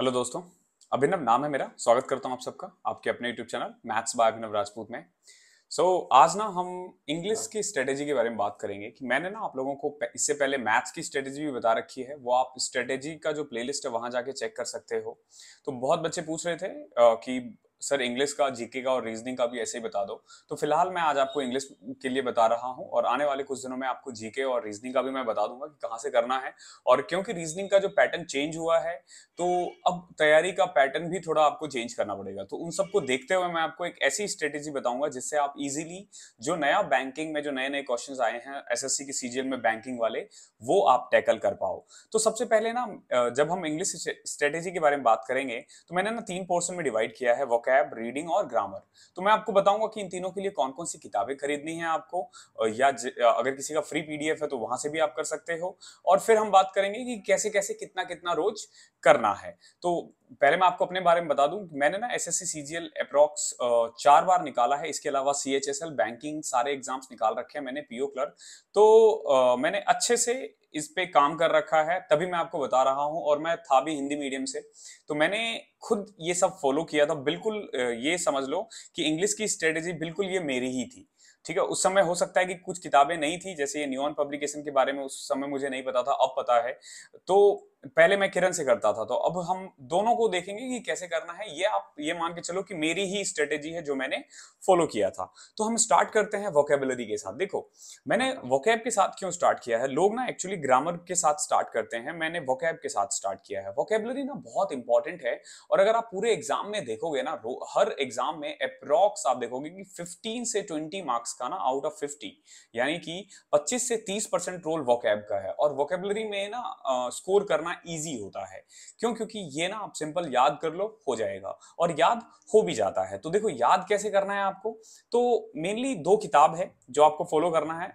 hello दोस्तों अभिनव नाम है मेरा स्वागत करता हूँ आप सबका आपके अपने YouTube channel maths by Abhinav Rajput में सो so, आज ना हम इंग्लिश की स्ट्रेटेजी के बारे में बात करेंगे कि मैंने ना आप लोगों को इससे पहले मैथ्स की स्ट्रेटेजी भी बता रखी है वो आप स्ट्रेटेजी का जो प्लेलिस्ट है वहां जाके चेक कर सकते हो तो बहुत बच्चे पूछ रहे थे कि सर इंग्लिश का जीके का और रीजनिंग का भी ऐसे ही बता दो तो फिलहाल मैं आज आपको इंग्लिश के लिए बता रहा हूँ और आने वाले कुछ दिनों में आपको जीके और रीजनिंग का भी मैं बता दूंगा कि कहाँ से करना है और क्योंकि रीजनिंग का जो पैटर्न चेंज हुआ है तो अब तैयारी का पैटर्न भी थोड़ा आपको चेंज करना पड़ेगा तो उन सबको देखते हुए मैं आपको एक ऐसी स्ट्रेटेजी बताऊंगा जिससे आप इजिली जो नया बैंकिंग में जो नए नए क्वेश्चन आए हैं सी के सीजीएल में बैंकिंग वाले वो आप टैकल कर पाओ तो सबसे पहले ना जब हम इंग्लिश स्ट्रेटेजी के बारे में बात करेंगे तो मैंने ना तीन पोर्सन में डिवाइड किया है वोक वोकैब रीडिंग और ग्रामर तो मैं आपको बताऊंगा कि इन तीनों के लिए कौन कौन सी किताबें खरीदनी है आपको या अगर किसी का फ्री पीडीएफ है तो वहां से भी आप कर सकते हो और फिर हम बात करेंगे कि कैसे कैसे कितना कितना रोज करना है तो पहले मैं आपको अपने बारे में बता दूं मैंने ना S S C C G L approx चार बार निकाला है इसके अलावा C H S L banking सारे एग्जाम्स निकाल रखे हैं मैंने पीओ क्लर्क तो आ, मैंने अच्छे से इस पे काम कर रखा है तभी मैं आपको बता रहा हूं और मैं था भी हिंदी मीडियम से तो मैंने खुद ये सब फॉलो किया था बिल्कुल ये समझ लो कि इंग्लिश की स्ट्रेटेजी बिल्कुल ये मेरी ही थी ठीक है उस समय हो सकता है कि कुछ किताबें नहीं थी जैसे ये न्यून पब्लिकेशन के बारे में उस समय मुझे नहीं पता था अब पता है तो पहले मैं किरण से करता था तो अब हम दोनों को देखेंगे कि कैसे करना है ये आप ये मान के चलो कि मेरी ही स्ट्रेटेजी है जो मैंने फॉलो किया था तो हम स्टार्ट करते हैं वोकेबलरी के साथ देखो मैंने वोकेब के साथ क्यों स्टार्ट किया है लोग ना एक्चुअली ग्रामर के साथ स्टार्ट करते हैं मैंने वोकेब के साथ स्टार्ट किया है वोकेबलरी ना बहुत इंपॉर्टेंट है और अगर आप पूरे एग्जाम में देखोगे ना हर एग्जाम में अप्रॉक्स आप देखोगे कि फिफ्टीन से ट्वेंटी मार्क्स का ना आउट ऑफ फिफ्टी यानी कि पच्चीस से तीस परसेंट रोल वोकेब का है और वोकेबलरी में ना स्कोर करना करना ईजी होता है क्यों क्योंकि ये ना आप सिंपल याद कर लो हो जाएगा और याद हो भी जाता है तो देखो याद कैसे करना है आपको तो मेनली दो किताब है जो आपको फॉलो करना है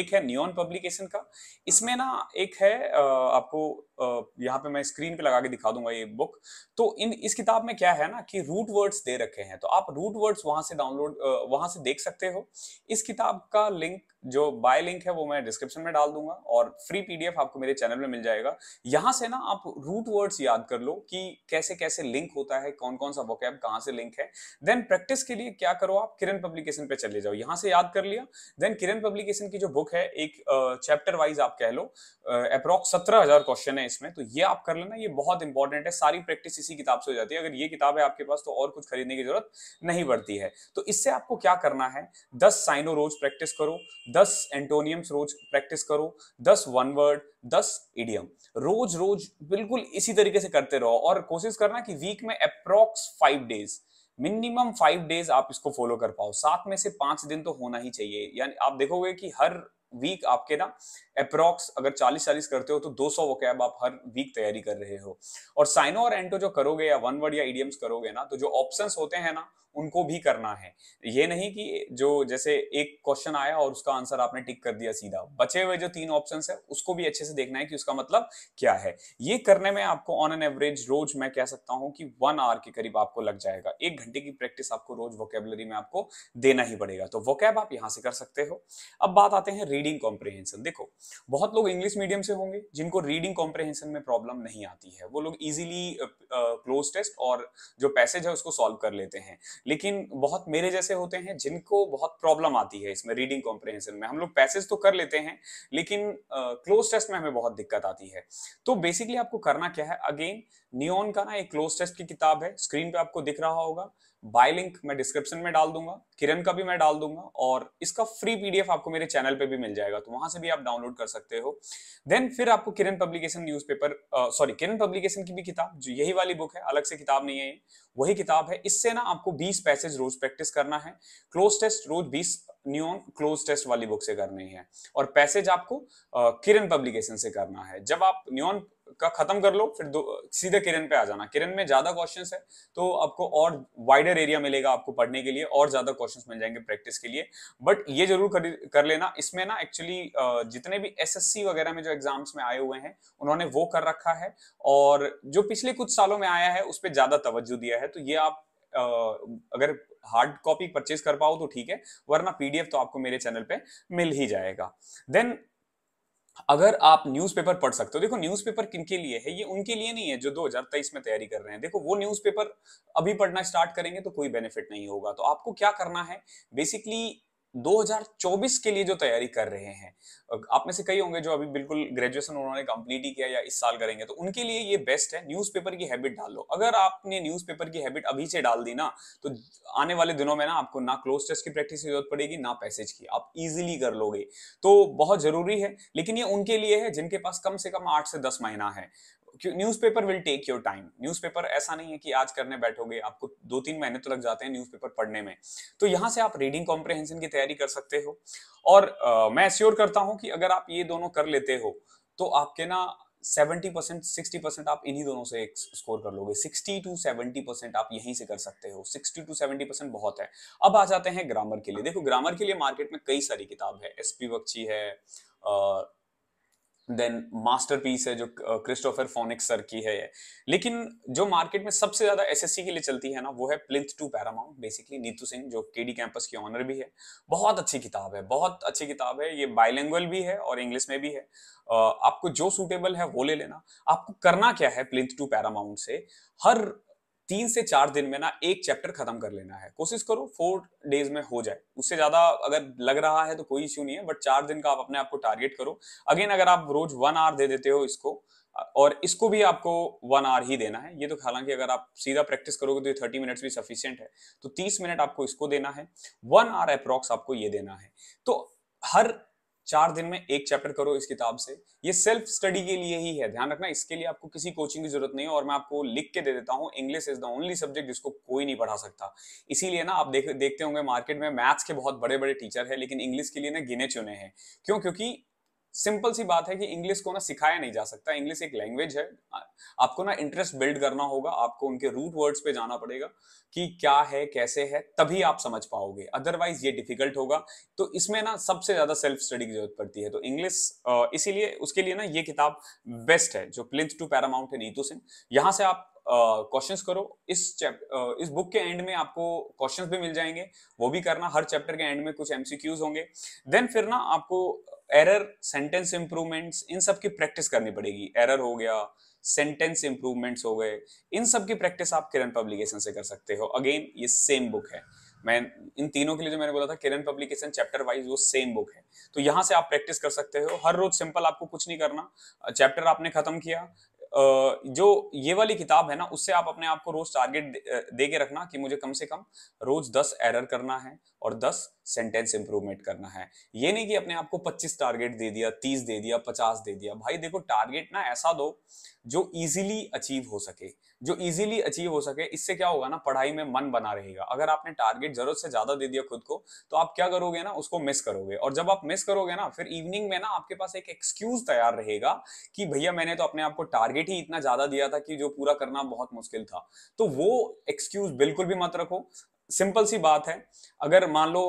एक है नियॉन पब्लिकेशन का इसमें ना एक है आपको यहाँ पे मैं स्क्रीन पे लगा के दिखा दूंगा ये बुक तो इन इस किताब में क्या है ना कि रूट वर्ड्स दे रखे हैं तो आप रूट वर्ड्स वहां से डाउनलोड वहां से देख सकते हो इस किताब का लिंक जो बाय लिंक है वो मैं डिस्क्रिप्शन में डाल दूंगा और फ्री पीडीएफ आपको मेरे चैनल में मिल जाएगा यहां से ना आप रूट वर्ड्स याद कर लो कि कैसे कैसे लिंक होता है कौन कौन सा वोकैब कहां से लिंक है देन प्रैक्टिस के लिए क्या करो आप किरण पब्लिकेशन पे चले जाओ यहां से याद कर लिया देन किरण पब्लिकेशन की जो बुक है एक चैप्टर uh, वाइज आप कह लो अप्रॉक्स सत्रह हजार क्वेश्चन है इसमें तो ये आप कर लेना ये बहुत इंपॉर्टेंट है सारी प्रैक्टिस इसी किताब से हो जाती है अगर ये किताब है आपके पास तो और कुछ खरीदने की जरूरत नहीं पड़ती है तो इससे आपको क्या करना है दस साइनो रोज प्रैक्टिस करो दस एंटोनियम्स रोज प्रैक्टिस करो दस वन वर्ड दस इडियम रोज रोज बिल्कुल इसी तरीके से करते रहो और कोशिश करना कि वीक में approx five days minimum five days आप इसको फॉलो कर पाओ सात में से पांच दिन तो होना ही चाहिए यानी आप देखोगे कि हर वीक आपके ना अप्रॉक्स अगर 40 40 करते हो तो 200 सौ वोकैब आप हर वीक तैयारी कर रहे हो और साइनो और एंटो जो करोगे या वन वर्ड या इडियम्स करोगे ना तो जो ऑप्शंस होते हैं ना उनको भी करना है ये नहीं कि जो जैसे एक क्वेश्चन आया और उसका आंसर आपने टिक कर दिया सीधा बचे हुए जो तीन ऑप्शन है उसको भी अच्छे से देखना है कि उसका मतलब क्या है ये करने में आपको ऑन एन एवरेज रोज मैं कह सकता हूँ कि वन आवर के करीब आपको लग जाएगा एक घंटे की प्रैक्टिस आपको रोज वोकेबलरी में आपको देना ही पड़ेगा तो वोकेब आप यहाँ से कर सकते हो अब बात आते हैं रीडिंग कॉम्प्रिहेंशन देखो बहुत लोग इंग्लिश मीडियम से होंगे जिनको रीडिंग कॉम्प्रिहेंशन में प्रॉब्लम नहीं आती है वो लोग इजीली क्लोज टेस्ट और जो पैसेज है उसको सॉल्व कर लेते हैं लेकिन बहुत मेरे जैसे होते हैं जिनको बहुत प्रॉब्लम आती है इसमें रीडिंग कॉम्प्रिहेंशन में हम लोग पैसेज तो कर लेते हैं लेकिन क्लोज uh, टेस्ट में हमें बहुत दिक्कत आती है तो बेसिकली आपको करना क्या है अगेन नियोन का ना एक क्लोज टेस्ट की किताब है स्क्रीन पे आपको दिख रहा होगा बाय लिंक मैं डिस्क्रिप्शन में डाल दूंगा किरण का भी मैं डाल दूंगा और इसका फ्री पीडीएफ आपको मेरे चैनल पे भी मिल मिल जाएगा तो वहां से भी आप डाउनलोड कर सकते हो देन फिर आपको Kiran publication newspaper sorry Kiran publication की भी किताब जो यही वाली बुक है अलग से किताब नहीं है वही किताब है इससे ना आपको बीस पैसेज रोज प्रैक्टिस करना है क्लोज टेस्ट रोज बीस न्यून क्लोज टेस्ट वाली बुक से करनी है और पैसेज आपको किरण पब्लिकेशन से करना है जब आप न्यून का खत्म कर लो फिर दो सीधे किरण पे आ जाना किरण में ज्यादा क्वेश्चन है तो आपको और वाइडर एरिया मिलेगा आपको पढ़ने के लिए और ज्यादा क्वेश्चन मिल जाएंगे प्रैक्टिस के लिए बट ये जरूर कर, कर लेना इसमें ना एक्चुअली जितने भी एसएससी वगैरह में जो एग्जाम्स में आए हुए हैं उन्होंने वो कर रखा है और जो पिछले कुछ सालों में आया है उस पर ज्यादा तवज्जो दिया है तो ये आप अगर हार्ड कॉपी परचेज कर पाओ तो ठीक है वरना पीडीएफ तो आपको मेरे चैनल पे मिल ही जाएगा देन अगर आप न्यूज़पेपर पढ़ सकते हो देखो न्यूज़पेपर किनके लिए है ये उनके लिए नहीं है जो 2023 में तैयारी कर रहे हैं देखो वो न्यूज़पेपर अभी पढ़ना स्टार्ट करेंगे तो कोई बेनिफिट नहीं होगा तो आपको क्या करना है बेसिकली 2024 के लिए जो तैयारी कर रहे हैं आप में से कई होंगे जो अभी बिल्कुल ग्रेजुएशन उन्होंने कंप्लीट ही किया या इस साल करेंगे तो उनके लिए ये बेस्ट है न्यूज़पेपर की हैबिट डाल लो अगर आपने न्यूज़पेपर की हैबिट अभी से डाल दी ना तो आने वाले दिनों में ना आपको ना क्लोज टेस्ट की प्रैक्टिस की जरूरत पड़ेगी ना पैसेज की आप इजिली कर लोगे तो बहुत जरूरी है लेकिन ये उनके लिए है जिनके पास कम से कम आठ से दस महीना है newspaper will take your time newspaper ऐसा नहीं है कि आज करने बैठोगे आपको दो तीन महीने तो लग जाते हैं न्यूज़पेपर पढ़ने में तो यहाँ से आप रीडिंग कॉम्प्रिहेंशन की तैयारी कर सकते हो और आ, मैं श्योर करता हूँ कि अगर आप ये दोनों कर लेते हो तो आपके ना सेवेंटी परसेंट सिक्सटी परसेंट आप इन्हीं दोनों से एक स्कोर कर लोगे सिक्सटी टू सेवेंटी परसेंट आप यहीं से कर सकते हो सिक्सटी टू सेवेंटी परसेंट बहुत है अब आ जाते हैं ग्रामर के लिए देखो ग्रामर के लिए मार्केट में कई सारी किताब है एस पी बख्शी है आ, देन मास्टरपीस है जो क्रिस्टोफर फोनिक्स सर की है लेकिन जो मार्केट में सबसे ज्यादा एसएससी के लिए चलती है ना वो है plinth to paramount basically Neetu Singh जो केडी कैंपस की ऑनर भी है बहुत अच्छी किताब है बहुत अच्छी किताब है ये बाइलैंग्वेल भी है और इंग्लिश में भी है आपको जो सूटेबल है वो ले लेना आपको करना क्या है प्लिंथ टू पैरामाउंट से हर तीन से चार दिन में ना एक चैप्टर खत्म कर लेना है कोशिश करो फोर डेज में हो जाए उससे ज्यादा अगर लग रहा है तो कोई इश्यू नहीं है बट चार दिन का आप अपने आप को टारगेट करो अगेन अगर आप रोज वन आवर दे देते हो इसको और इसको भी आपको वन आवर ही देना है ये तो हालांकि अगर आप सीधा प्रैक्टिस करोगे तो ये थर्टी मिनट्स भी सफिशियंट है तो तीस मिनट आपको इसको देना है वन आवर अप्रॉक्स आपको ये देना है तो हर चार दिन में एक चैप्टर करो इस किताब से ये सेल्फ स्टडी के लिए ही है ध्यान रखना इसके लिए आपको किसी कोचिंग की जरूरत नहीं है और मैं आपको लिख के दे देता हूँ English is the only subject जिसको कोई नहीं पढ़ा सकता इसीलिए ना आप देख देखते होंगे मार्केट में मैथ्स के बहुत बड़े बड़े टीचर है लेकिन इंग्लिश के लिए ना गिने चुने हैं क्यों क्योंकि सिंपल सी बात है कि इंग्लिश को ना सिखाया नहीं जा सकता इंग्लिश एक लैंग्वेज है आपको ना इंटरेस्ट बिल्ड करना होगा आपको उनके रूट वर्ड्स पे जाना पड़ेगा कि क्या है कैसे है तभी आप समझ पाओगे अदरवाइज ये डिफिकल्ट होगा तो इसमें ना सबसे ज्यादा सेल्फ स्टडी की जरूरत पड़ती है तो इंग्लिश इसीलिए उसके लिए ना ये किताब बेस्ट है जो प्लिंथ टू पैरामाउंट है नीतू सिंह यहाँ से आप क्वेश्चंस करो इस चैप्टर इस बुक के एंड में आपको क्वेश्चंस भी मिल जाएंगे वो भी करना हर चैप्टर के एंड में कुछ एमसीक्यूज होंगे देन फिर ना आपको एरर सेंटेंस इंप्रूवमेंट्स इन सब की प्रैक्टिस करनी पड़ेगी एरर हो गया सेंटेंस इंप्रूवमेंट्स हो गए इन सब की प्रैक्टिस आप किरण पब्लिकेशन से कर सकते हो अगेन ये सेम बुक है मैं इन तीनों के लिए जो मैंने बोला था किरण पब्लिकेशन चैप्टर वाइज वो सेम बुक है तो यहाँ से आप प्रैक्टिस कर सकते हो हर रोज सिंपल आपको कुछ नहीं करना चैप्टर आपने खत्म किया जो ये वाली किताब है ना उससे आप अपने आप को रोज टारगेट दे के रखना कि मुझे कम से कम रोज दस एरर करना है और दस सेंटेंस इंप्रूवमेंट करना है ये नहीं कि अपने आप को पच्चीस टारगेट दे दिया तीस दे दिया पचास दे दिया भाई देखो टारगेट ना ऐसा दो जो इजीली अचीव हो सके जो इजीली अचीव हो सके इससे क्या होगा ना पढ़ाई में मन बना रहेगा अगर आपने टारगेट जरूरत से ज्यादा दे दिया खुद को तो आप क्या करोगे ना उसको मिस करोगे और जब आप मिस करोगे ना फिर इवनिंग में ना आपके पास एक एक्सक्यूज तैयार रहेगा कि भैया मैंने तो अपने आप को टारगेट ही इतना ज्यादा दिया था कि जो पूरा करना बहुत मुश्किल था तो वो एक्सक्यूज बिल्कुल भी मत रखो सिंपल सी बात है अगर मान लो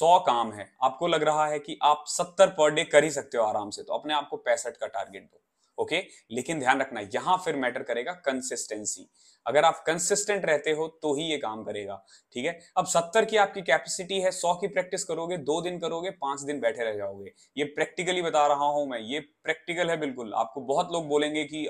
सौ काम है आपको लग रहा है कि आप सत्तर पर डे कर ही सकते हो आराम से तो अपने आप को पैंसठ का टारगेट दो ओके लेकिन ध्यान रखना यहां फिर मैटर करेगा कंसिस्टेंसी अगर आप कंसिस्टेंट रहते हो तो ही ये काम करेगा ठीक है अब सत्तर की आपकी कैपेसिटी है सौ की प्रैक्टिस करोगे दो दिन करोगे पांच दिन बैठे रह जाओगे ये प्रैक्टिकली बता रहा हूं मैं ये प्रैक्टिकल है बिल्कुल आपको बहुत लोग बोलेंगे कि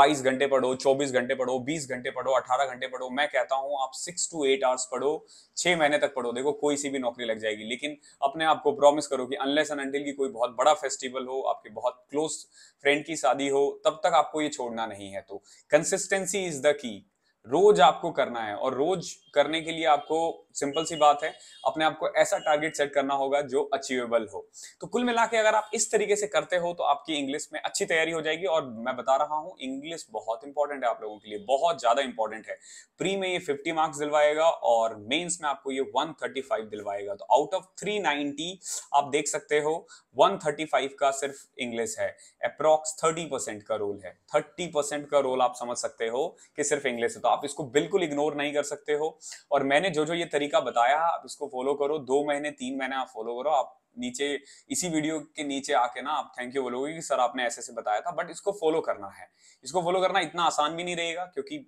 बाईस घंटे पढ़ो चौबीस घंटे पढ़ो बीस घंटे पढ़ो अठारह घंटे पढ़ो मैं कहता हूं आप सिक्स टू एट आवर्स पढ़ो छह महीने तक पढ़ो देखो कोई सी भी नौकरी लग जाएगी लेकिन अपने आप को प्रॉमिस करो कि अनलेस एंड अनटिल की कोई बहुत बड़ा फेस्टिवल हो आपके बहुत क्लोज फ्रेंड की शादी हो तब तक आपको ये छोड़ना नहीं है तो कंसिस्टेंसी इज द की रोज आपको करना है और रोज करने के लिए आपको सिंपल सी बात है अपने आप को ऐसा टारगेट सेट करना होगा जो अचीवेबल हो तो कुल मिला के अगर आप इस तरीके से करते हो तो आपकी इंग्लिश में अच्छी तैयारी हो जाएगी और मैं बता रहा हूं इंग्लिश बहुत इंपॉर्टेंट है आप लोगों के लिए बहुत ज्यादा इंपॉर्टेंट है प्री में ये फिफ्टी मार्क्स दिलवाएगा और मेन्स में आपको ये वन दिलवाएगा तो आउट ऑफ थ्री आप देख सकते हो 135 का सिर्फ इंग्लिश है अप्रोक्स 30 परसेंट का रोल है 30 परसेंट का रोल आप समझ सकते हो कि सिर्फ इंग्लिश है तो आप इसको बिल्कुल इग्नोर नहीं कर सकते हो और मैंने जो जो ये तरीके तरीका बताया आप इसको फॉलो करो दो महीने तीन महीने आप फॉलो करो आप नीचे इसी वीडियो के नीचे आके ना आप थैंक यू बोलोगे कि सर आपने ऐसे ऐसे बताया था बट इसको फॉलो करना है इसको फॉलो करना इतना आसान भी नहीं रहेगा क्योंकि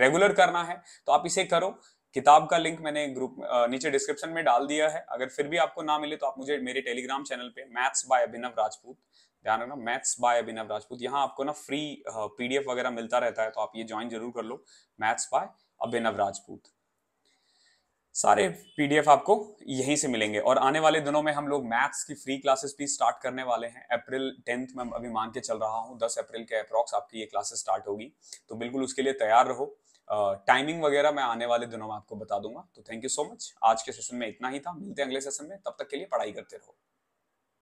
रेगुलर करना है तो आप इसे करो किताब का लिंक मैंने ग्रुप नीचे डिस्क्रिप्शन में डाल दिया है अगर फिर भी आपको ना मिले तो आप मुझे मेरे टेलीग्राम चैनल पे मैथ्स बाय अभिनव राजपूत ध्यान रखना मैथ्स बाय अभिनव राजपूत यहाँ आपको ना फ्री पीडीएफ वगैरह मिलता रहता है तो आप ये ज्वाइन जरूर कर लो मैथ्स बाय अभिनव राजपूत सारे पीडीएफ आपको यहीं से मिलेंगे और आने वाले दिनों में हम लोग मैथ्स की फ्री क्लासेस भी स्टार्ट करने वाले हैं अप्रैल टेंथ में अभी मान के चल रहा हूँ दस अप्रैल के अप्रॉक्स आपकी ये क्लासेस स्टार्ट होगी तो बिल्कुल उसके लिए तैयार रहो टाइमिंग वगैरह मैं आने वाले दिनों में आपको बता दूंगा तो थैंक यू सो मच आज के सेशन में इतना ही था मिलते हैं अगले सेशन में तब तक के लिए पढ़ाई करते रहो